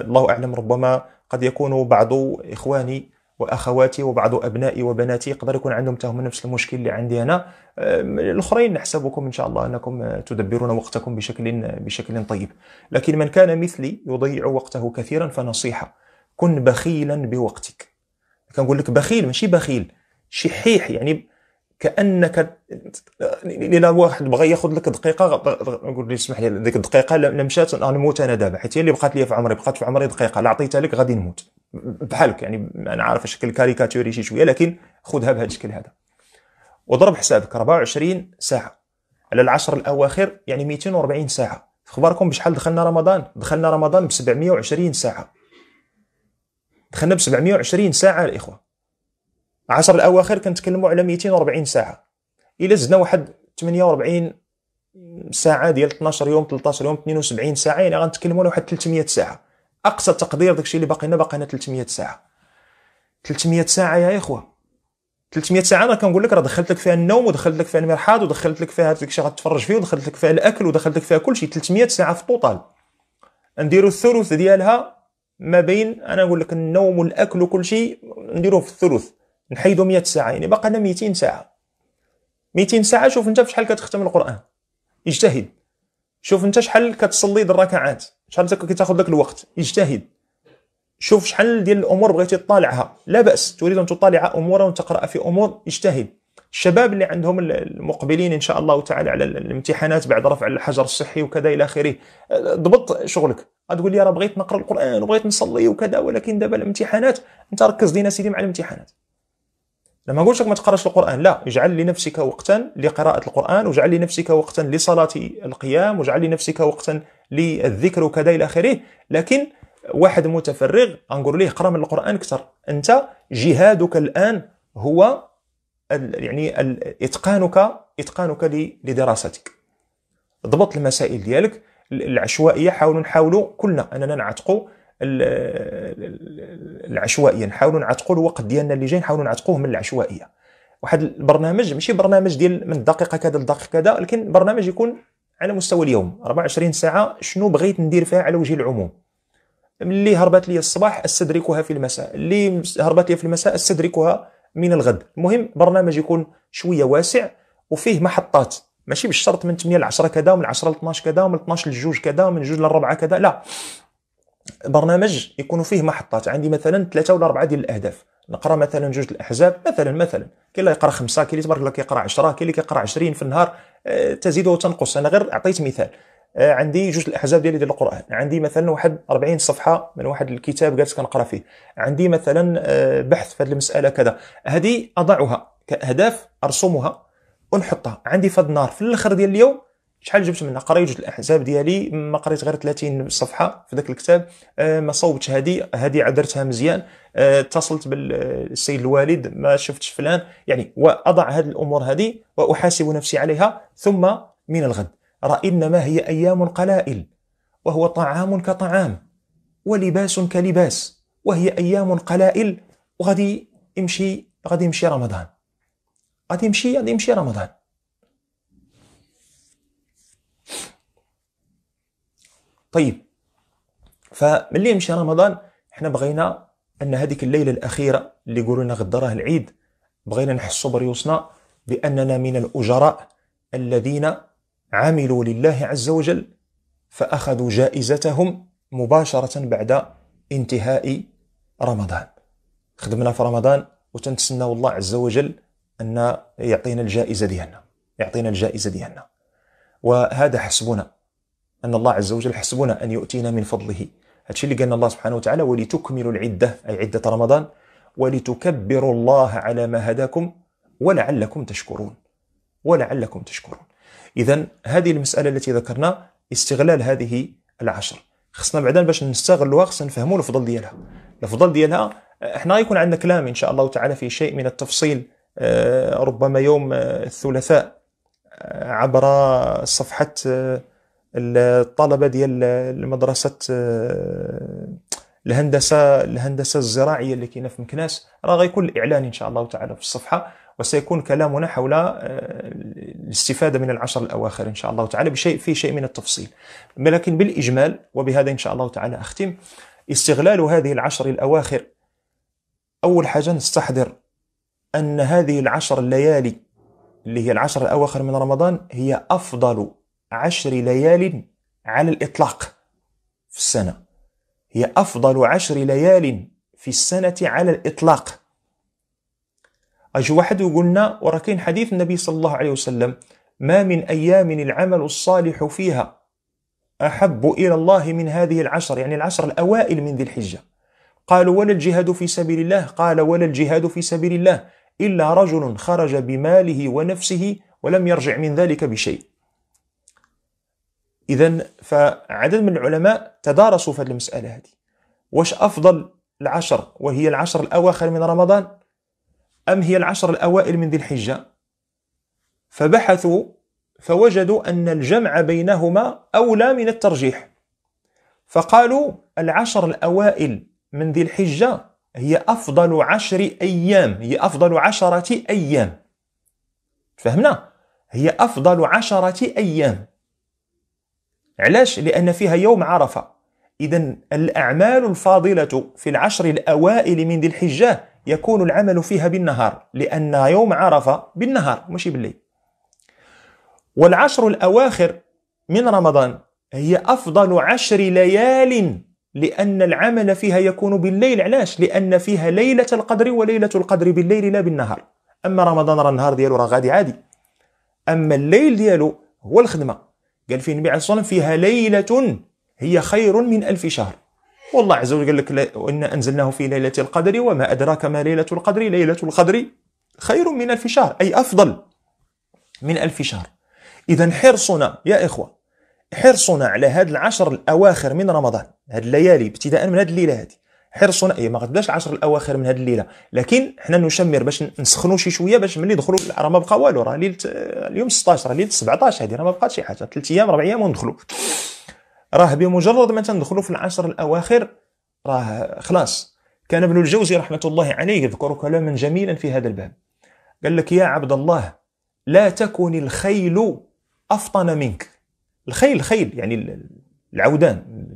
A: الله أعلم ربما قد يكون بعض إخواني واخواتي وبعض ابنائي وبناتي يقدر يكون عندهم تهم نفس المشكل اللي عندي انا الاخرين نحسبكم ان شاء الله انكم تدبرون وقتكم بشكل بشكل طيب لكن من كان مثلي يضيع وقته كثيرا فنصيحه كن بخيلا بوقتك كنقول لك بخيل ماشي بخيل شحيح يعني كانك الى واحد بغى ياخذ لك دقيقه نقول لي اسمح لي ديك الدقيقه لمشات انا انا دابا حيت هي اللي بقات لي في عمري بقات في عمري دقيقه لا عطيتها لك غادي نموت بحالك يعني انا عارف شكل كاريكاتوري شي شويه لكن خذها بهذا الشكل هذا وضرب حسابك 24 ساعه على العشر الاواخر يعني 240 ساعه اخباركم بشحال دخلنا رمضان دخلنا رمضان ب 720 ساعه دخلنا ب 720 ساعه الاخوه العصر الاواخر كنتكلموا على 240 ساعه الا زدنا واحد 48 ساعه ديال 12 يوم 13 يوم 72 ساعه يعني غنتكلموا على واحد 300 ساعه اقصى تقدير داكشي اللي باقينا باقينا 300 ساعه 300 ساعه يا اخوه 300 ساعه انا كنقول لك راه دخلت لك فيها النوم ودخلت لك فيها المرحاض ودخلت لك فيها داكشي غتفرج فيه ودخلت لك فيها الاكل ودخلت لك فيها كلشي 300 ساعه في الطوطال نديروا الثلث ديالها ما بين انا نقول لك النوم والاكل وكلشي نديروه في الثلث نحيدو 100 ساعه يعني بقى لنا 200 ساعه 200 ساعه شوف انت شحال كتختم القران اجتهد شوف انت شحال كتصلي الركعات شحال كتاخذ لك الوقت اجتهد شوف شحال ديال الامور بغيتي تطالعها لا باس تريد ان تطالع امورا وتقرا في امور اجتهد الشباب اللي عندهم المقبلين ان شاء الله تعالى على الامتحانات بعد رفع الحجر الصحي وكذا الى اخره ضبط شغلك غتقول لي راه بغيت نقرا القران وبغيت نصلي وكذا ولكن دابا الامتحانات انت ركز لينا سيدي مع الامتحانات لما اقول لك ما تقراش القران لا اجعل لنفسك وقتا لقراءه القران واجعل لنفسك وقتا لصلاه القيام واجعل لنفسك وقتا للذكر وكذا الى اخره لكن واحد متفرغ غنقول له قرا من القران اكثر انت جهادك الان هو يعني اتقانك اتقانك لدراستك ضبط المسائل ديالك العشوائيه حاولوا نحاولوا كلنا اننا نعتقوا العشوائيه نحاولوا نعتقوا الوقت ديالنا اللي جاي نحاولوا نعتقوه من العشوائيه واحد البرنامج ماشي برنامج ديال من دقيقه كذا لدقيقه كذا لكن برنامج يكون على مستوى اليوم 24 ساعه شنو بغيت ندير فيها على وجه العموم اللي هربت لي الصباح استدركها في المساء اللي هربت لي في المساء استدركها من الغد المهم برنامج يكون شويه واسع وفيه محطات ماشي بالشرط من 8 ل 10 كذا ومن 10 ل 12 كذا ومن 12 ل 2 كذا ومن 2 ل 4 كذا لا برنامج يكون فيه محطات عندي مثلا ثلاثه ولا اربعه ديال الاهداف نقرا مثلا جوج الاحزاب مثلا مثلا كاين اللي يقرا خمسه كاين اللي تبارك الله كيقرا 10 كاين اللي كيقرا 20 في النهار آه، تزيد وتنقص انا غير أعطيت مثال آه، عندي جوج الاحزاب ديالي ديال القران عندي مثلا واحد 40 صفحه من واحد الكتاب جالس كنقرا فيه عندي مثلا آه، بحث في هذه المساله كذا هذه اضعها كاهداف ارسمها ونحطها عندي في النهار في الاخر ديال اليوم شحال جبت منها قريت جوج الاحزاب ديالي ما قريت غير 30 صفحه في ذاك الكتاب آه، ما صوبتش هادي هادي عذرتها مزيان آه، اتصلت بالسيد الوالد ما شفتش فلان يعني واضع هذه الامور هذه واحاسب نفسي عليها ثم من الغد راه انما هي ايام قلائل وهو طعام كطعام ولباس كلباس وهي ايام قلائل وغادي يمشي غادي يمشي رمضان غادي يمشي غادي يمشي رمضان طيب فملي مشى رمضان احنا بغينا ان هذيك الليله الاخيره اللي يقولوا لنا غدا راه العيد بغينا نحسوا بريوسنا باننا من الاجراء الذين عملوا لله عز وجل فاخذوا جائزتهم مباشره بعد انتهاء رمضان خدمنا في رمضان وتنتسناو الله عز وجل ان يعطينا الجائزه ديالنا يعطينا الجائزه ديالنا وهذا حسبنا أن الله عز وجل حسبنا أن يؤتينا من فضله هادشي اللي قالنا الله سبحانه وتعالى ولتكملوا العدة أي عدة رمضان ولتكبروا الله على ما هداكم ولعلكم تشكرون ولعلكم تشكرون إذا هذه المسألة التي ذكرنا استغلال هذه العشر خصنا بعدا باش نستغلوها خصنا نفهموا الفضل ديالها الفضل ديالها احنا يكون عندنا كلام ان شاء الله تعالى في شيء من التفصيل آه، ربما يوم آه، الثلاثاء آه، عبر صفحه الطلبه ديال مدرسه آه، الهندسه الهندسه الزراعيه اللي كاينه في مكناس راه غيكون الاعلان ان شاء الله تعالى في الصفحه وسيكون كلامنا حول آه، الاستفاده من العشر الاواخر ان شاء الله تعالى بشيء في شيء من التفصيل ولكن بالاجمال وبهذا ان شاء الله تعالى اختم استغلال هذه العشر الاواخر اول حاجه نستحضر ان هذه العشر الليالي اللي هي العشر الاواخر من رمضان هي افضل عشر ليال على الإطلاق في السنة هي أفضل عشر ليال في السنة على الإطلاق أجي واحد وقلنا وراه كاين حديث النبي صلى الله عليه وسلم ما من أيام العمل الصالح فيها أحب إلى الله من هذه العشر يعني العشر الأوائل من ذي الحجة قالوا ولا الجهاد في سبيل الله قال ولا الجهاد في سبيل الله إلا رجل خرج بماله ونفسه ولم يرجع من ذلك بشيء اذا فعدد من العلماء تدارسوا في هذه المساله هذه واش افضل العشر وهي العشر الاواخر من رمضان ام هي العشر الاوائل من ذي الحجه فبحثوا فوجدوا ان الجمع بينهما اولى من الترجيح فقالوا العشر الاوائل من ذي الحجه هي افضل عشر ايام هي افضل عشره ايام فهمنا هي افضل عشره ايام علاش لان فيها يوم عرفه اذا الاعمال الفاضله في العشر الاوائل من ذي الحجه يكون العمل فيها بالنهار لان يوم عرفه بالنهار ماشي بالليل والعشر الاواخر من رمضان هي افضل عشر ليال لأن العمل فيها يكون بالليل علاش؟ لأن فيها ليلة القدر وليلة القدر بالليل لا بالنهار أما رمضان راه النهار ديالو راه غادي عادي أما الليل ديالو هو الخدمة قال في النبي عليه الصلاة والسلام فيها ليلة هي خير من ألف شهر والله عز وجل قال لك وإنا أنزلناه في ليلة القدر وما أدراك ما ليلة القدر ليلة القدر خير من ألف شهر أي أفضل من ألف شهر إذا حرصنا يا إخوة حرصنا على هذه العشر الأواخر من رمضان هذه الليالي ابتداء من هذه الليلة هذه حرصنا هي إيه، ما غتبداش العشر الاواخر من هذه الليله لكن حنا نشمر باش نسخنوا شي شويه باش ملي ندخلوا راه ما بقى والو راه ليله اليوم 16 راه ليله 17 هذه راه ما بقات شي حاجه ثلاث ايام اربع ايام وندخلوا راه بمجرد ما تندخلوا في العشر الاواخر راه خلاص كان ابن الجوزي رحمه الله عليه يذكر كلاما جميلا في هذا الباب قال لك يا عبد الله لا تكن الخيل افطن منك الخيل خيل يعني العودان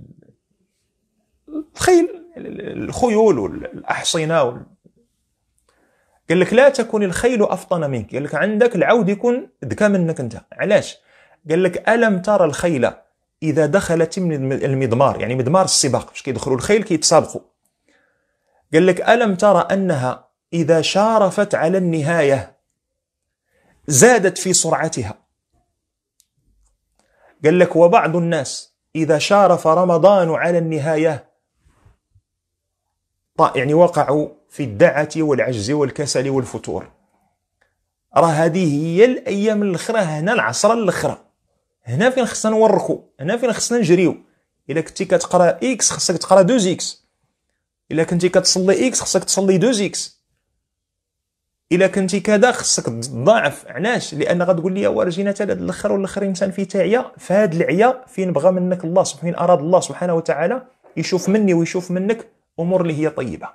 A: الخيل الخيول والاحصنه وال... قال لك لا تكن الخيل افطن منك قال لك عندك العود يكون ذكى منك انت علاش قال لك الم ترى الخيل اذا دخلت من المضمار يعني مضمار السباق باش كيدخلوا الخيل كيتسابقوا قال لك الم ترى انها اذا شارفت على النهايه زادت في سرعتها قال لك وبعض الناس اذا شارف رمضان على النهايه يعني وقعوا في الدعة والعجز والكسل والفتور راه هذه هي الايام الاخرى هنا العصر الاخرى هنا فين خصنا نوركو هنا فين خصنا نجريو الا كنتي كتقرا اكس خصك تقرا 2 اكس الا كنتي كتصلي اكس خصك تصلي 2 اكس الا كنتي كذا خصك تضاعف علاش لان غتقول لي ورجينا حتى لهاد الاخر والاخر انسان في تعيا فهاد العيا فين بغى منك الله سبحانه اراد الله سبحانه وتعالى يشوف مني ويشوف منك امور اللي هي طيبه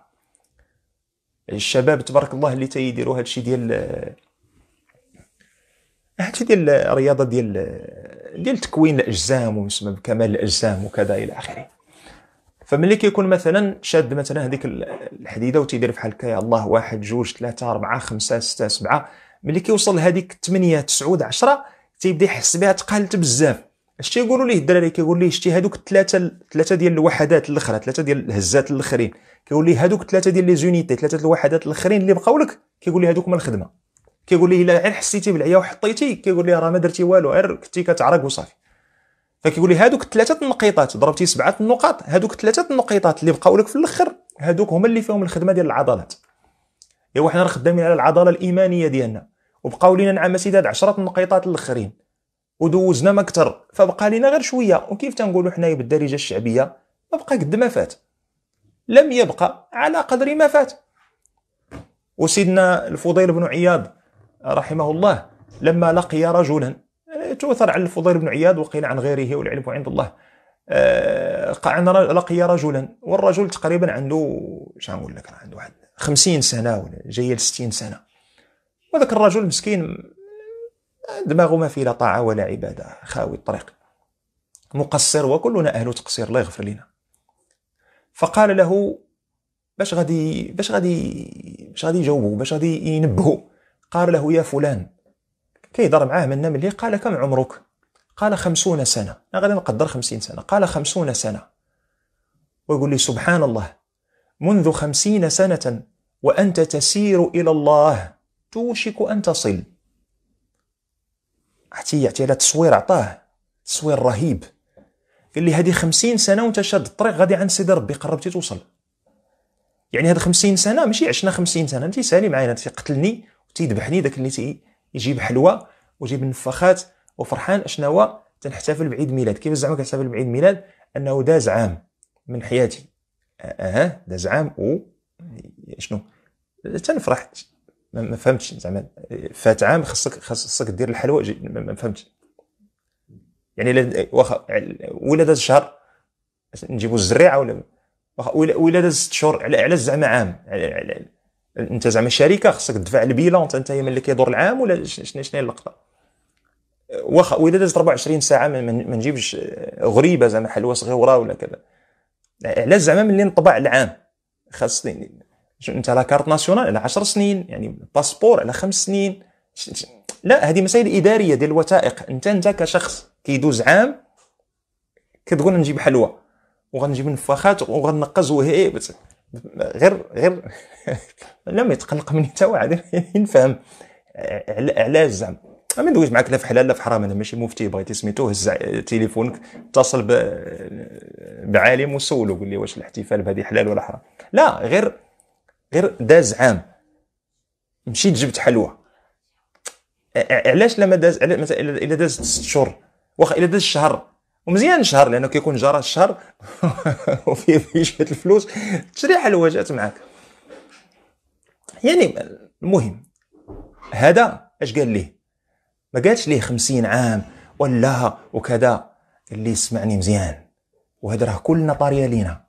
A: الشباب تبارك الله اللي تيديروا هادشي ديال هادشي ديال الرياضه ديال ديال تكوين الاجسام ومسمى بكمال الاجسام وكذا الى اخره فملي كيكون مثلا شاد مثلا هذيك الحديده وتيدير بحال هكا يا الله واحد جوج ثلاثه اربعه خمسه سته سبعه ملي كيوصل هذيك 8 9 10 تيبدا يحس بها تقالت بزاف اش يقولوا ليه الدراري كيقول ليه شتي هادوك الثلاثه الثلاثه ديال الوحدات الاخرى ثلاثه ديال الهزات الاخرين كيقول ليه هادوك الثلاثه ديال لي زونيتي ثلاثه الوحدات الاخرين اللي بقاو لك كيقول ليه هادوك من الخدمه كيقول ليه الا غير حسيتي بالعيا وحطيتي كيقول ليه راه ما درتي والو غير كنتي كتعرق وصافي فكيقول ليه هادوك الثلاثه النقيطات ضربتي سبعه النقاط هادوك الثلاثه النقيطات اللي بقاو لك في الاخر هادوك هما اللي فيهم الخدمه ديال العضلات ايوا حنا راه خدامين على العضله الايمانيه ديالنا وبقاو لينا نعم سيداد 10 النقيطات الاخرين ودوزنا ما كتر فبقى لنا غير شويه وكيف تنقولوا حنايا بالدارجه الشعبيه ما بقى قد ما فات لم يبقى على قدر ما فات وسيدنا الفضيل بن عياض رحمه الله لما لقي رجلا آه، توثر عن الفضيل بن عياض وقيل عن غيره والعلم عند الله آه، لقي رجلا والرجل تقريبا عنده شنو نقول لك عنده واحد 50 سنه ولا جايه ل 60 سنه وذاك الرجل مسكين دماغه ما فيه لا طاعة ولا عبادة خاوي الطريق مقصر وكلنا أهل تقصير الله يغفر لنا فقال له باش غادي باش غادي باش غادي يجاوبو باش غادي ينبهو قال له يا فلان كيهضر معاه منا ملي قال كم عمرك قال خمسون سنة أنا غادي نقدر خمسين سنة قال خمسون سنة ويقول لي سبحان الله منذ خمسين سنة وأنت تسير إلى الله توشك أن تصل حتى يعطي على تصوير عطاه تصوير رهيب قال لي هذه 50 سنه وانت شاد الطريق غادي عند سيدي ربي قربتي توصل يعني هاد 50 سنه ماشي عشنا 50 سنه انت سالي معايا انت قتلني وتيدبحني داك اللي تيجيب حلوى ويجيب النفخات وفرحان اشنا هو تنحتفل بعيد ميلاد كيف زعما كنحتفل بعيد ميلاد انه داز عام من حياتي اه, آه، داز عام و شنو تنفرح ما فهمتش زعما فات عام خصك خصك دير الحلوى ما فهمتش يعني واخا ولا داز شهر نجيبو الزريعه ولا ولا ولا داز ست شهور على على زعما عام على انت زعما شركه خصك تدفع البيلون انت هي اللي كيدور العام ولا شنو شنو اللقطه واخا ولا دازت 24 ساعه ما نجيبش غريبه زعما حلوى صغيره ولا كذا على زعما ملي نطبع العام خاصني انت لا كارت ناسيونال على 10 سنين يعني باسبور على خمس سنين لا هذه مسائل اداريه ديال الوثائق انت انت كشخص كيدوز عام كتقول نجيب حلوى وغنجيب نفاخات وغنقز وهي غير غير لا ما يتقلق مني حتى واحد نفهم علاش زعما ما ندويش معاك لا في حلال لا في حرام انا ماشي مفتي بغيتي سميتو هز تليفونك اتصل ب... بعالم وسولو قول لي واش الاحتفال بهذه حلال ولا حرام لا غير غير داز عام مشيت جبت حلوى علاش لما داز مثلا الا داز ست شهور واخا الا داز شهر ومزيان شهر لانه كيكون جرى الشهر وفيه شويه الفلوس تشري حلوى جات معاك يعني المهم هذا اش قال ليه ما قالش ليه خمسين عام ولا وكذا قال سمعني مزيان وهذا راه كلنا طاريه لينا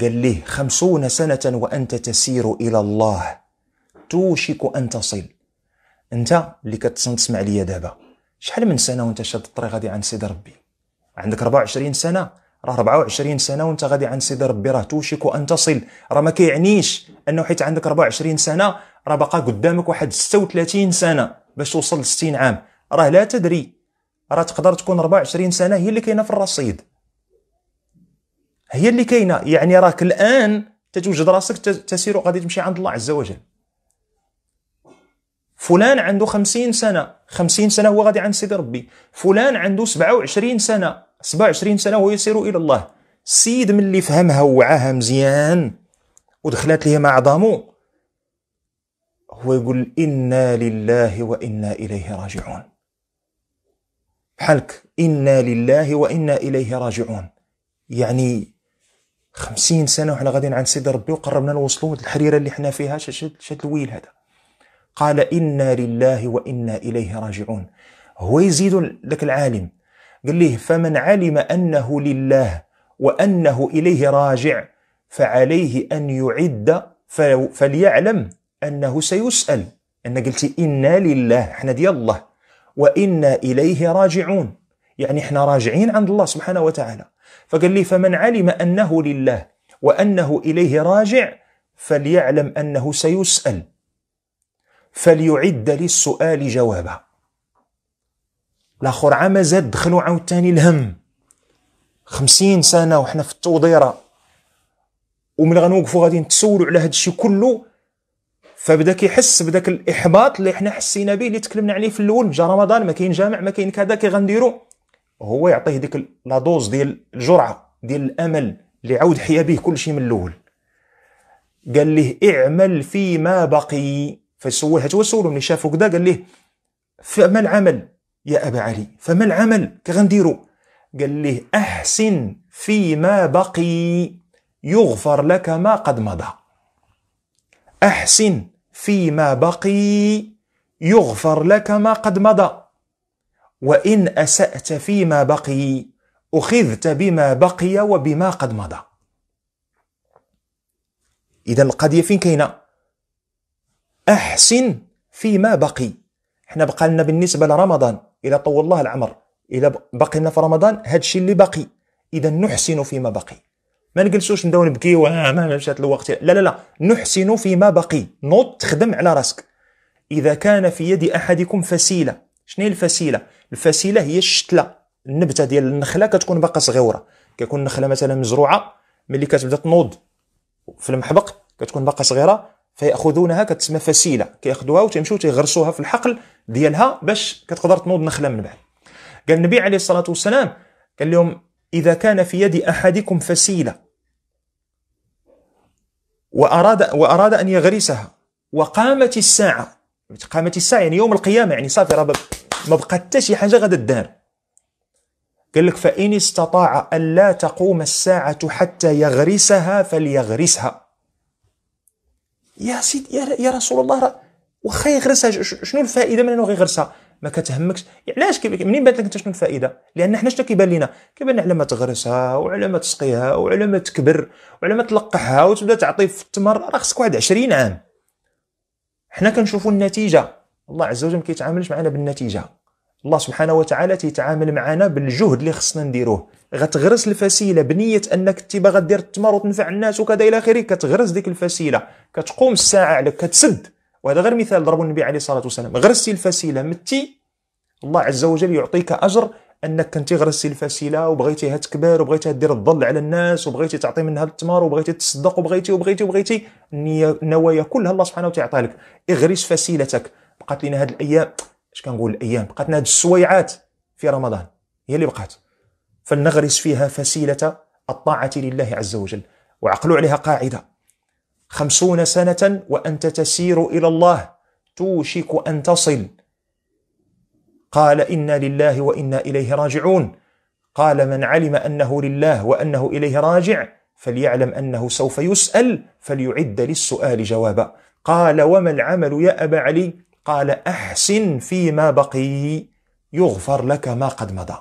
A: قال له خمسون سنة وأنت تسير إلى الله توشك أن تصل أنت اللي كتصن تسمع ليا دابا شحال من سنة وأنت شاد الطريق غادي عند سيد ربي عندك 24 سنة راه 24 سنة وأنت غادي عند سيد ربي راه توشك أن تصل راه ما كيعنيش أنه حيت عندك 24 سنة راه باقا قدامك واحد 36 سنة باش توصل ل 60 عام راه لا تدري راه تقدر تكون 24 سنة هي اللي كاينة في الرصيد هي اللي كاينه يعني راك الان تتوجد راسك تسير غادي تمشي عند الله عز وجل فلان عنده خمسين سنة خمسين سنة هو غادي عند سيدي ربي فلان عنده سبعة وعشرين سنة سبعة وعشرين سنة هو يسير إلى الله السيد من اللي فهمها ووعاها مزيان ودخلت ليه مع عظامو هو يقول إنا لله وإنا إليه راجعون بحالك إنا لله وإنا إليه راجعون يعني خمسين سنة وحنا غاديين عند سيد ربي وقربنا نوصلوا الحريرة اللي حنا فيها شد شد الويل هذا قال إنا لله وإنا إليه راجعون هو يزيد لك العالم قال ليه فمن علم أنه لله وأنه إليه راجع فعليه أن يعد فليعلم أنه سيسأل أن قلتي إنا لله احنا ديال الله وإنا إليه راجعون يعني احنا راجعين عند الله سبحانه وتعالى فقال لي فمن علم أنه لله وأنه إليه راجع فليعلم أنه سيسأل فليعد للسؤال جوابا لاخر عام زاد دخلوا عاوتاني الهم خمسين سنة وحنا في التوضيرة ومن غنوقفوا غادي نتسولوا على هذا الشيء كله فبدا كيحس بداك الاحباط اللي حنا حسينا به اللي تكلمنا عليه في الاول جا رمضان ما كاين جامع ما كاين كذا كي غنديروا هو يعطيه ديك لا دوز ديال الجرعه ديال الامل اللي عاود حيا به كل شيء من الاول قال له اعمل فيما بقي فسولها هو سولو ملي شافو كدا قال له فما العمل يا ابا علي فما العمل كغنديرو قال له احسن فيما بقي يغفر لك ما قد مضى احسن فيما بقي يغفر لك ما قد مضى وإن أسأت فيما بقي أخذت بما بقي وبما قد مضى إذا القضية فين كاينة أحسن فيما بقي احنا بقى لنا بالنسبة لرمضان إلى طول الله العمر إلى بقي لنا في رمضان هاد الشيء اللي بقي إذا نحسن فيما بقي ما نجلسوش نبداو نبكيو ما مشات الوقت لا لا لا نحسن فيما بقي نوض تخدم على راسك إذا كان في يد أحدكم فسيلة شنو هي الفسيلة الفسيله هي الشتله النبته ديال النخله كتكون باقا صغيره كيكون النخله مثلا مزروعه ملي كتبدا تنوض في المحبق كتكون باقا صغيره فياخذونها كتسمى فسيله كياخذوها وتيمشيو تيغرسوها في الحقل ديالها باش كتقدر تنوض نخله من بعد قال النبي عليه الصلاه والسلام قال لهم اذا كان في يد احدكم فسيله واراد واراد ان يغرسها وقامت الساعه قامت الساعه يعني يوم القيامه يعني صافي راه ما بقى حتى شي حاجه غادا دار قال لك فان استطاع ان لا تقوم الساعه حتى يغرسها فليغرسها يا سيد يا, يا رسول الله رأ... واخا يغرسها شنو الفائده من انه غيغرسها ما كتهمكش علاش يعني منين بان لك انت شنو الفائده لان حنا شنو كيبان لينا كيبان على ما تغرسها وعلى ما تسقيها وعلى ما تكبر وعلى ما تلقحها وتبدا تعطي في التمر راه خصك واحد 20 عام حنا كنشوفوا النتيجه الله عز وجل ما كيتعاملش معنا بالنتيجه الله سبحانه وتعالى تيتعامل معنا بالجهد اللي خصنا نديروه غتغرس الفسيله بنيه انك انت باغا دير التمر وتنفع الناس وكذا الى اخره كتغرس ديك الفسيله كتقوم الساعه عليك كتسد وهذا غير مثال ضرب النبي عليه الصلاه والسلام غرستي الفسيله متي الله عز وجل يعطيك اجر انك كنتي غرستي الفسيله وبغيتيها تكبر وبغيتيها دير الظل على الناس وبغيتي تعطي منها التمر وبغيتي تصدق وبغيتي وبغيتي وبغيتي النوايا كلها الله سبحانه وتعالى يعطيها لك اغرس فسيلتك بقات لنا هاد الايام اش كنقول الايام بقات لنا هاد السويعات في رمضان هي اللي بقات فلنغرس فيها فسيله الطاعه لله عز وجل وعقلوا عليها قاعده خمسون سنه وانت تسير الى الله توشك ان تصل قال انا لله وانا اليه راجعون قال من علم انه لله وانه اليه راجع فليعلم انه سوف يسال فليعد للسؤال جوابا قال وما العمل يا ابا علي قال احسن فيما بقي يغفر لك ما قد مضى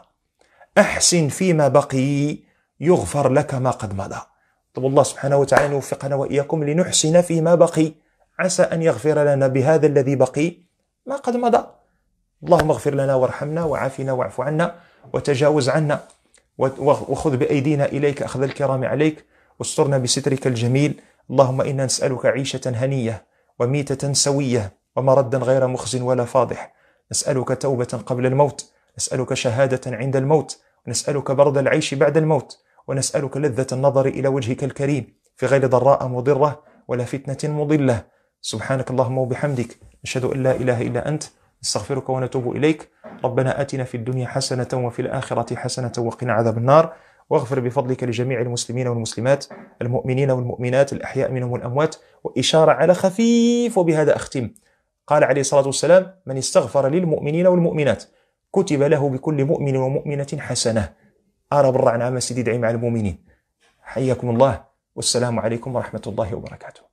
A: احسن فيما بقي يغفر لك ما قد مضى طب الله سبحانه وتعالى أن يوفقنا واياكم لنحسن فيما بقي عسى ان يغفر لنا بهذا الذي بقي ما قد مضى اللهم اغفر لنا وارحمنا وعافنا واعف عنا وتجاوز عنا وخذ بايدينا اليك اخذ الكرام عليك واسترنا بسترك الجميل اللهم انا نسالك عيشه هنيه وميته سويه ومردا غير مخز ولا فاضح نسألك توبة قبل الموت نسألك شهادة عند الموت ونسألك برد العيش بعد الموت ونسألك لذة النظر إلى وجهك الكريم في غير ضراء مضرة ولا فتنة مضلة سبحانك اللهم وبحمدك نشهد أن لا إله إلا أنت نستغفرك ونتوب إليك ربنا آتنا في الدنيا حسنة وفي الآخرة حسنة وقنا عذاب النار واغفر بفضلك لجميع المسلمين والمسلمات المؤمنين والمؤمنات الأحياء منهم والأموات وإشارة على خفيف وبهذا أختم قال عليه الصلاة والسلام من استغفر للمؤمنين والمؤمنات كتب له بكل مؤمن ومؤمنة حسنة أرى بالرعن عام سيدي دعي مع المؤمنين حياكم الله والسلام عليكم ورحمة الله وبركاته